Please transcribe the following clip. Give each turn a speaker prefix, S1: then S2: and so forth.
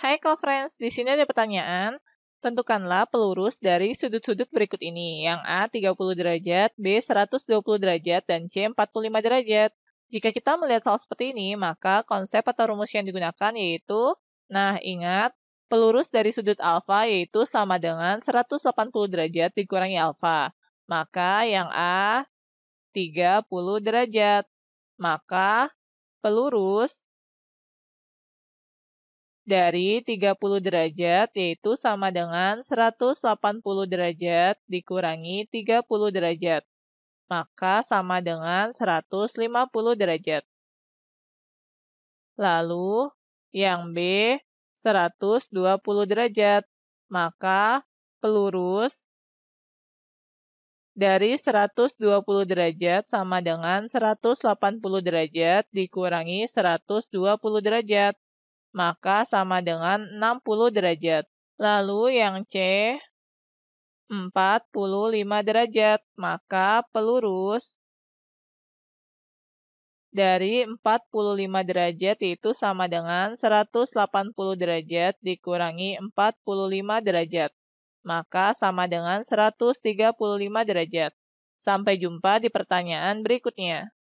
S1: Hai co-friends, di sini ada pertanyaan. Tentukanlah pelurus dari sudut-sudut berikut ini, yang A 30 derajat, B 120 derajat, dan C 45 derajat. Jika kita melihat soal seperti ini, maka konsep atau rumus yang digunakan yaitu, nah ingat, pelurus dari sudut alfa yaitu sama dengan 180 derajat
S2: dikurangi alfa. Maka yang A 30 derajat. Maka pelurus
S1: dari 30 derajat yaitu sama dengan 180 derajat dikurangi 30 derajat, maka sama dengan 150
S2: derajat. Lalu, yang B 120 derajat, maka pelurus
S1: dari 120 derajat sama dengan 180 derajat dikurangi 120 derajat, maka sama
S2: dengan 60 derajat. Lalu yang C, 45 derajat, maka pelurus
S1: dari 45 derajat itu sama dengan 180 derajat dikurangi 45 derajat, maka sama dengan 135 derajat. Sampai jumpa di pertanyaan berikutnya.